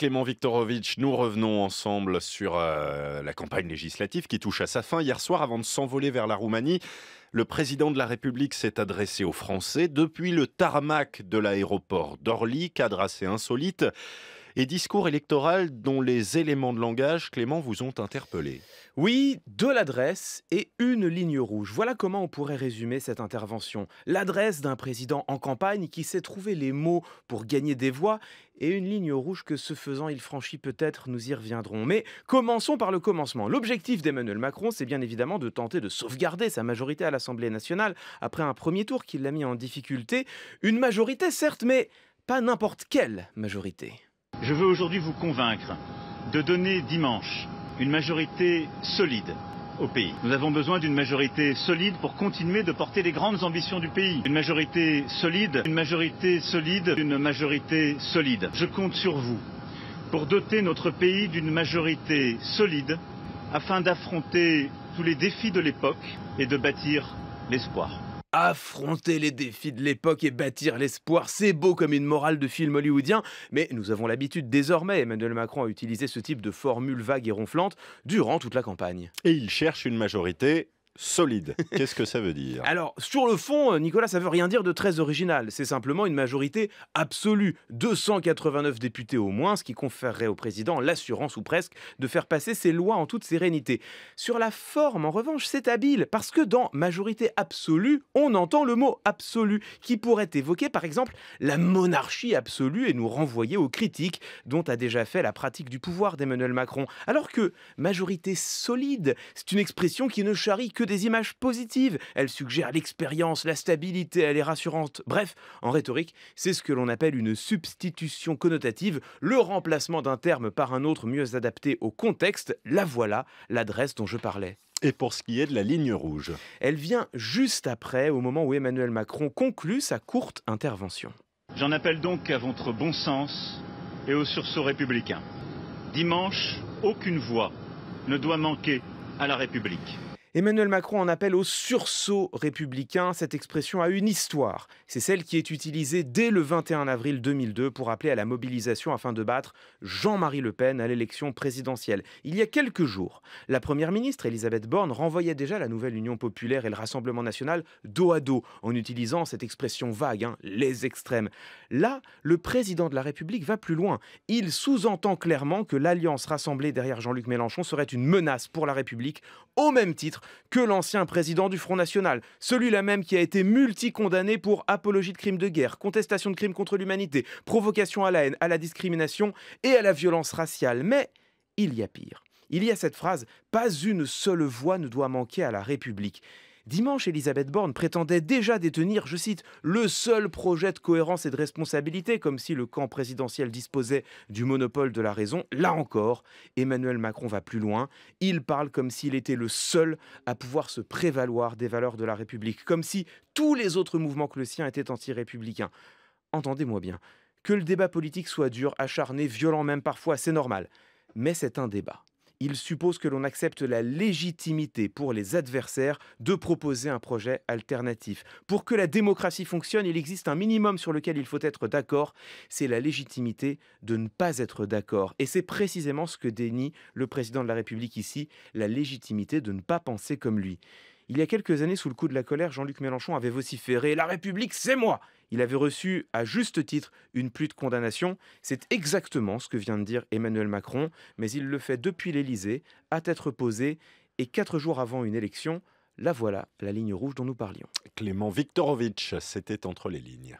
Clément Viktorovitch, nous revenons ensemble sur euh, la campagne législative qui touche à sa fin. Hier soir, avant de s'envoler vers la Roumanie, le président de la République s'est adressé aux Français depuis le tarmac de l'aéroport d'Orly, cadre assez insolite et discours électoral dont les éléments de langage, Clément, vous ont interpellé. Oui, de l'adresse et une ligne rouge. Voilà comment on pourrait résumer cette intervention. L'adresse d'un président en campagne qui sait trouver les mots pour gagner des voix et une ligne rouge que ce faisant il franchit peut-être, nous y reviendrons. Mais commençons par le commencement. L'objectif d'Emmanuel Macron, c'est bien évidemment de tenter de sauvegarder sa majorité à l'Assemblée nationale après un premier tour qui l'a mis en difficulté. Une majorité certes, mais pas n'importe quelle majorité. Je veux aujourd'hui vous convaincre de donner dimanche une majorité solide au pays. Nous avons besoin d'une majorité solide pour continuer de porter les grandes ambitions du pays. Une majorité solide, une majorité solide, une majorité solide. Je compte sur vous pour doter notre pays d'une majorité solide afin d'affronter tous les défis de l'époque et de bâtir l'espoir affronter les défis de l'époque et bâtir l'espoir. C'est beau comme une morale de film hollywoodien, mais nous avons l'habitude désormais, Emmanuel Macron a utilisé ce type de formule vague et ronflante durant toute la campagne. Et il cherche une majorité solide. Qu'est-ce que ça veut dire Alors, sur le fond, euh, Nicolas, ça veut rien dire de très original. C'est simplement une majorité absolue. 289 députés au moins, ce qui conférerait au président l'assurance ou presque de faire passer ses lois en toute sérénité. Sur la forme, en revanche, c'est habile, parce que dans majorité absolue, on entend le mot absolu, qui pourrait évoquer par exemple la monarchie absolue et nous renvoyer aux critiques dont a déjà fait la pratique du pouvoir d'Emmanuel Macron. Alors que majorité solide, c'est une expression qui ne charrie que des images positives. Elle suggère l'expérience, la stabilité, elle est rassurante. Bref, en rhétorique, c'est ce que l'on appelle une substitution connotative, le remplacement d'un terme par un autre mieux adapté au contexte. La voilà, l'adresse dont je parlais. Et pour ce qui est de la ligne rouge Elle vient juste après, au moment où Emmanuel Macron conclut sa courte intervention. J'en appelle donc à votre bon sens et au sursaut républicain. Dimanche, aucune voix ne doit manquer à la République. Emmanuel Macron en appelle au sursaut républicain. Cette expression a une histoire. C'est celle qui est utilisée dès le 21 avril 2002 pour appeler à la mobilisation afin de battre Jean-Marie Le Pen à l'élection présidentielle. Il y a quelques jours, la Première ministre Elisabeth Borne renvoyait déjà la nouvelle Union populaire et le Rassemblement national dos à dos en utilisant cette expression vague, hein, les extrêmes. Là, le président de la République va plus loin. Il sous-entend clairement que l'alliance rassemblée derrière Jean-Luc Mélenchon serait une menace pour la République au même titre que l'ancien président du Front National, celui-là même qui a été multi-condamné pour apologie de crimes de guerre, contestation de crimes contre l'humanité, provocation à la haine, à la discrimination et à la violence raciale. Mais il y a pire. Il y a cette phrase, pas une seule voix ne doit manquer à la République. Dimanche, Elisabeth Borne prétendait déjà détenir, je cite, le seul projet de cohérence et de responsabilité, comme si le camp présidentiel disposait du monopole de la raison. Là encore, Emmanuel Macron va plus loin. Il parle comme s'il était le seul à pouvoir se prévaloir des valeurs de la République, comme si tous les autres mouvements que le sien étaient anti-républicains. Entendez-moi bien, que le débat politique soit dur, acharné, violent même parfois, c'est normal. Mais c'est un débat. Il suppose que l'on accepte la légitimité pour les adversaires de proposer un projet alternatif. Pour que la démocratie fonctionne, il existe un minimum sur lequel il faut être d'accord, c'est la légitimité de ne pas être d'accord. Et c'est précisément ce que dénie le président de la République ici, la légitimité de ne pas penser comme lui. Il y a quelques années, sous le coup de la colère, Jean-Luc Mélenchon avait vociféré ⁇ La République, c'est moi !⁇ il avait reçu, à juste titre, une pluie de condamnation. C'est exactement ce que vient de dire Emmanuel Macron, mais il le fait depuis l'Elysée, à tête reposée, et quatre jours avant une élection. La voilà, la ligne rouge dont nous parlions. Clément Viktorovitch, c'était entre les lignes.